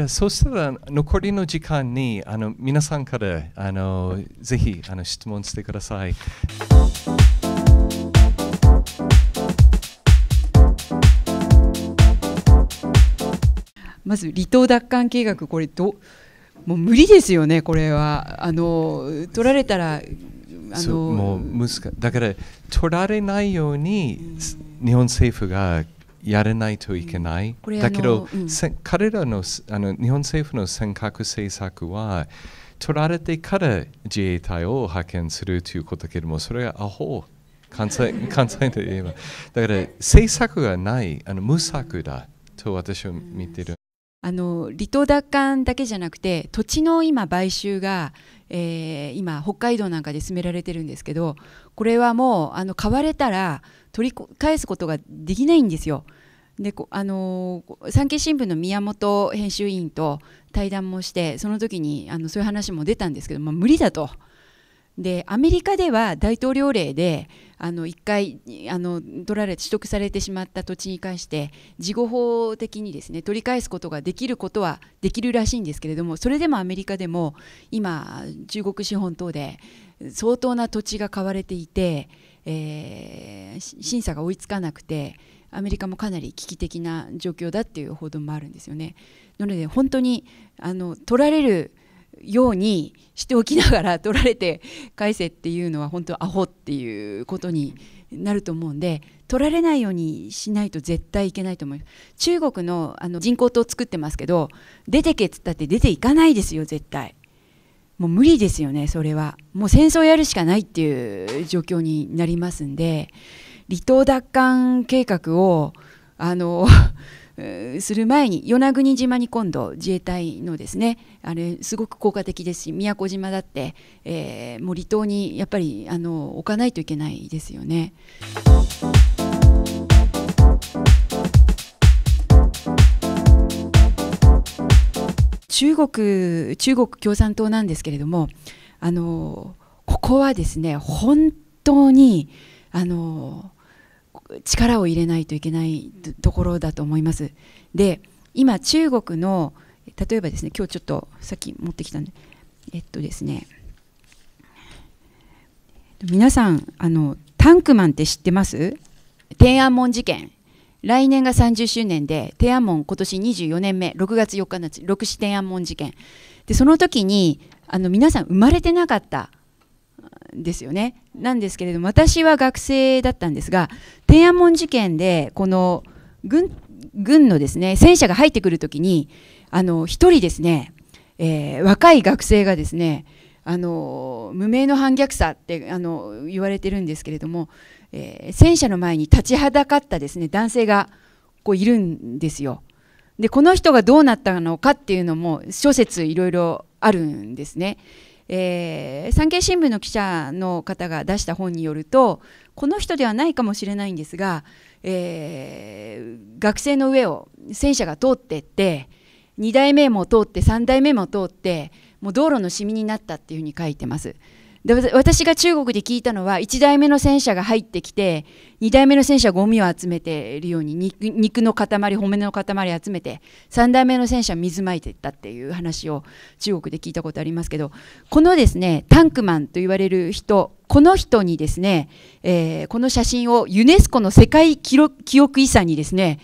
じゃあ、そうしたら残りの時間にあの皆さんからあのぜひあの質問してください。まず離島奪還計画、これど、もう無理ですよね、これは。あの取られたらあのもう難だから取られないように日本政府がやれないといけない、うん、だけど、うん、彼らのあの日本政府の尖閣政策は取られてから自衛隊を派遣するということだけれどもそれはアホ関西 関西で言えばだから政策がないあの無策だと私は見てる。あの離島奪還だけじゃなくて土地の今買収が、えー、今北海道なんかで進められてるんですけどこれはもうあの買われたら取り返すことができないんですよ。であの産経新聞の宮本編集委員と対談もしてその時にあのそういう話も出たんですけど、まあ、無理だと。でアメリカでは大統領令であの1回あの取られ取得されてしまった土地に関して事後法的にですね取り返すことができることはできるらしいんですけれどもそれでもアメリカでも今中国資本等で相当な土地が買われていて、えー、審査が追いつかなくてアメリカもかなり危機的な状況だっていう報道もあるんですよね。なので本当にあの取られるようにしておきながら取られて返せっていうのは本当アホっていうことになると思うんで取られないようにしないと絶対いけないと思います中国のあの人工島を作ってますけど出てけっつったって出ていかないですよ絶対もう無理ですよねそれはもう戦争やるしかないっていう状況になりますんで離島奪還計画をあのする前に与那国島に今度自衛隊のですねあれすごく効果的ですし宮古島だって、えー、もう離島にやっぱりあの置かないといけないですよね。中国中国共産党なんですけれどもあのここはですね本当にあの力を入れないといけないところだと思います。で今中国の例えばですね今日ちょっとさっき持ってきたんでえっとですね皆さんあのタンクマンって知ってます天安門事件来年が30周年で天安門今年24年目6月4日の6四天安門事件でその時にあの皆さん生まれてなかったですよねなんですけれども私は学生だったんですが天安門事件でこの軍軍のですね戦車が入ってくるときにあの1人ですね、えー、若い学生がですねあの無名の反逆さってあの言われてるんですけれども、えー、戦車の前に立ちはだかったですね男性がこういるんですよ。でこの人がどうなったのかっていうのも諸説いろいろあるんですね。えー、産経新聞の記者の方が出した本によるとこの人ではないかもしれないんですが、えー、学生の上を戦車が通っていって2代目も通って3代目も通ってもう道路のシミになったっていうふうに書いてます。で私が中国で聞いたのは1台目の戦車が入ってきて2台目の戦車はゴミを集めているように肉の塊骨の塊集めて3台目の戦車水まいていったっていう話を中国で聞いたことありますけどこのですねタンクマンと言われる人この人にですね、えー、この写真をユネスコの世界記憶遺産にですね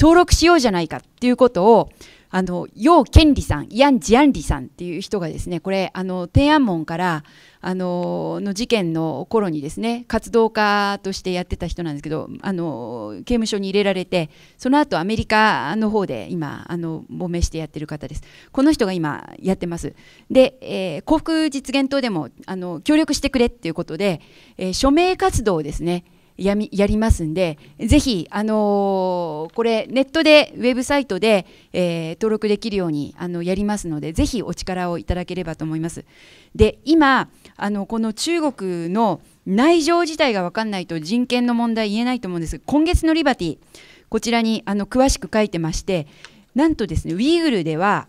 登録しようじゃないかっていうことをあのケン利さんイアン・ジアンリさんっていう人がですねこれあの天安門からあのの事件の頃にですね活動家としてやってた人なんですけどあの刑務所に入れられてその後アメリカの方で今あの亡命してやってる方ですこの人が今やってますで、えー、幸福実現党でもあの協力してくれっていうことで、えー、署名活動ですねやみやりますんで、ぜひ、あのー、これ、ネットで、ウェブサイトで、えー、登録できるようにあのやりますので、ぜひお力をいただければと思います。で、今、あのこの中国の内情自体が分かんないと人権の問題言えないと思うんですが、今月のリバティ、こちらにあの詳しく書いてまして、なんとですね、ウイグルでは、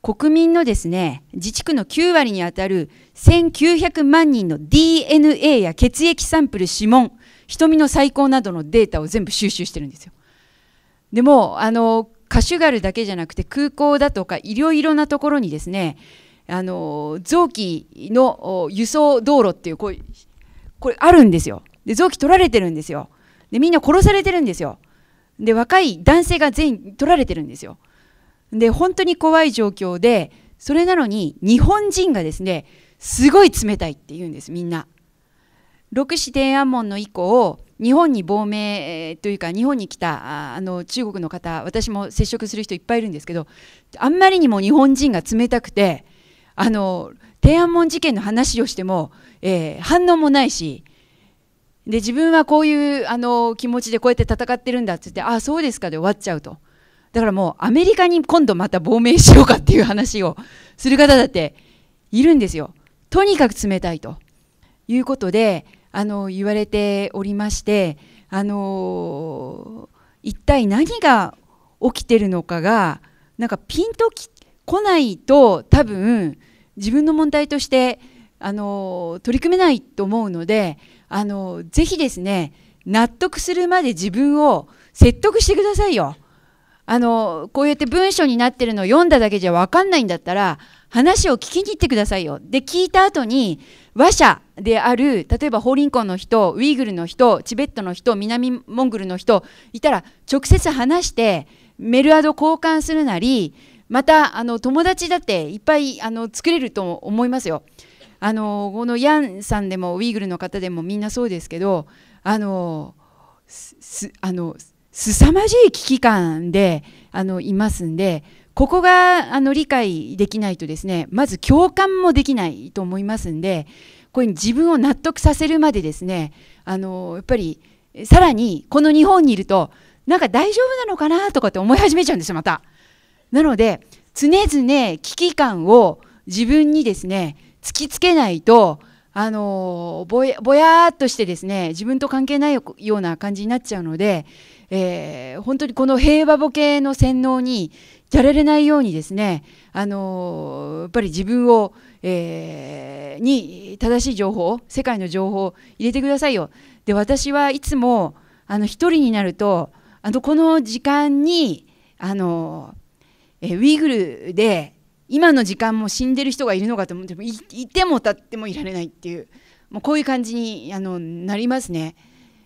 国民のですね、自治区の9割にあたる1900万人の DNA や血液サンプル指紋、瞳の最高などのデータを全部収集してるんですよ。でもあのカシュガルだけじゃなくて空港だとかいろいろなところにですねあの臓器の輸送道路っていうこうこれあるんですよで臓器取られてるんですよでみんな殺されてるんですよで若い男性が全員取られてるんですよで本当に怖い状況でそれなのに日本人がですねすごい冷たいって言うんですみんな六四天安門の以降日本に亡命というか日本に来たあの中国の方私も接触する人いっぱいいるんですけどあんまりにも日本人が冷たくてあの天安門事件の話をしても、えー、反応もないしで自分はこういうあの気持ちでこうやって戦ってるんだって言ってああそうですかで終わっちゃうとだからもうアメリカに今度また亡命しようかっていう話をする方だっているんですよとにかく冷たいということであの言われておりましてあの一体何が起きてるのかがなんかピンとこないと多分自分の問題としてあの取り組めないと思うのであのぜひですね納得するまで自分を説得してくださいよ。あのこうやって文章になってるのを読んだだけじゃ分かんないんだったら話を聞きに行ってくださいよ。で聞いた後に話者である例えば法輪功の人ウイグルの人チベットの人南モンゴルの人いたら直接話してメルアド交換するなりまたあの友達だっていっぱいあの作れると思いますよ。あのこのヤンさんでもウイグルの方でもみんなそうですけどあのあの凄まじい危機感であのいますんでここがあの理解できないとですねまず共感もできないと思いますんでこ自分を納得させるまでですねあのやっぱりさらにこの日本にいるとなんか大丈夫なのかなとかって思い始めちゃうんですよまた。なので常々危機感を自分にですね突きつけないとあのぼやぼやっとしてですね自分と関係ないような感じになっちゃうのでえー、本当にこの平和ボケの洗脳にやられないようにですね、あのー、やっぱり自分を、えー、に正しい情報世界の情報を入れてくださいよ。で私はいつもあの1人になるとあのこの時間にあの、えー、ウイグルで今の時間も死んでる人がいるのかと思ってもいても立ってもいられないっていうもうこういう感じにあのなりますね。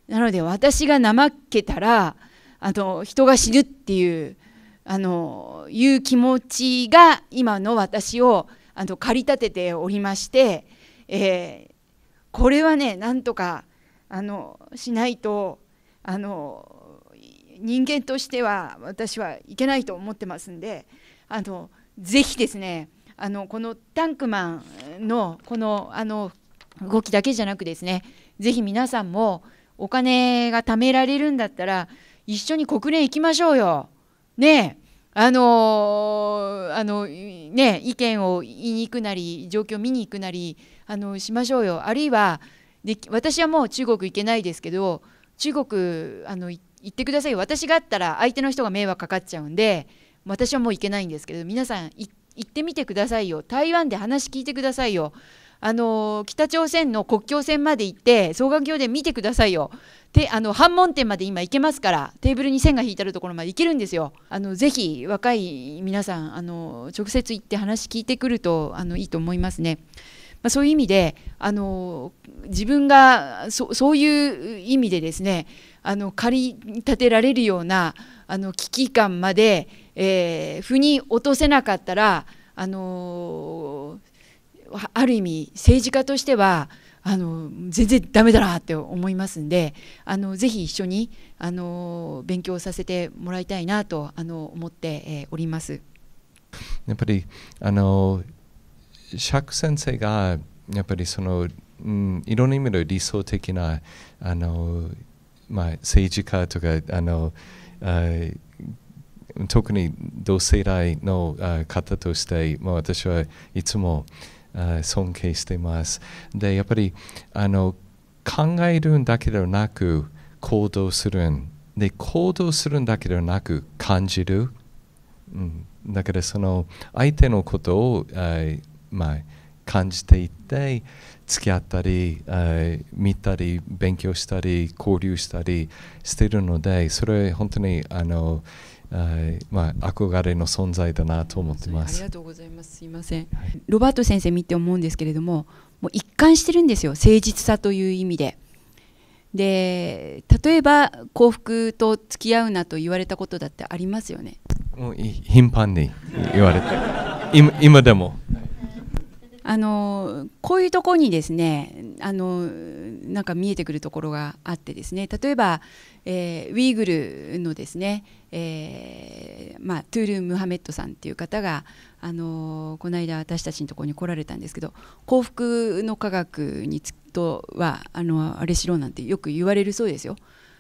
なので私が怠けたらあの人が死ぬっていうあのいう気持ちが今の私をあの駆り立てておりまして、えー、これはねなんとかあのしないとあの人間としては私はいけないと思ってますんであのぜひですねあのこのタンクマンのこのあの動きだけじゃなくですねぜひ皆さんもお金が貯められるんだったら一緒に国連行きましょうよ。ねえあのー、あのね意見を言いに行くなり状況を見に行くなりあのしましょうよあるいはで私はもう中国行けないですけど中国あの行ってください私があったら相手の人が迷惑かかっちゃうんで私はもう行けないんですけど皆さん行ってみてくださいよ台湾で話聞いてくださいよあの北朝鮮の国境線まで行って双眼鏡で見てくださいよであの反門店まで今行けますからテーブルに線が引いてあるところまで行けるんですよあのぜひ若い皆さんあの直接行って話聞いてくるとあのいいと思いますね。まあ、そういう意味であの自分がそそういう意味でですねあの駆り立てられるようなあの危機感まで、えー、腑に落とせなかったらあのある意味政治家としてはあの全然ダメだなって思いますんであのぜひ一緒にあの勉強させてもらいたいなとあの思って、えー、おります。やっぱりあの釈先生がやっぱりその、うん、いろんな意味で理想的なあの、まあ、政治家とかあのあ特に同世代の方として、まあ、私はいつも、尊敬しています。で、やっぱりあの考えるんだけではなく行動するん。で、行動するんだけではなく感じる。うん、だからその相手のことを、あまあ、感じていって、付き合ったり、えー、見たり勉強したり交流したりしているのでそれ本当にあの、えー、まあ、憧れの存在だなと思ってますありがとうございますすいません、はい、ロバート先生見て思うんですけれどももう一貫してるんですよ誠実さという意味で。で例えば幸福と付き合うなと言われたことだってありますよねもう頻繁に言われて今今でもあのこういうとこにですねあのなんか見えてくるところがあってですね例えば、えー、ウイグルのですね、えー、まあ、トゥールムハメッドさんっていう方があのこの間私たちのところに来られたんですけど幸福の科学につとはあのあれしろなんてよく言われるそうですよ。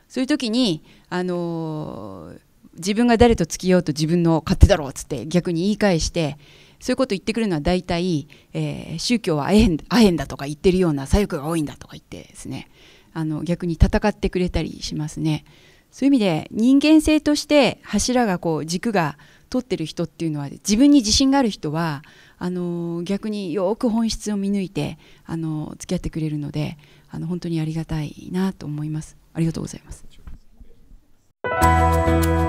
そういう時にあの自分が誰と付き合おうと自分の勝手だろうっつって逆に言い返してそういうこと言ってくるのは大体、えー、宗教はアヘンアヘンだとか言ってるような左翼が多いんだとか言ってですねあの逆に戦ってくれたりしますね。そういう意味で人間性として柱がこう軸が取ってる人っていうのは自分に自信がある人はあの逆によく本質を見抜いてあの付き合ってくれるのであの本当にありがたいなと思います。ありがとうございます。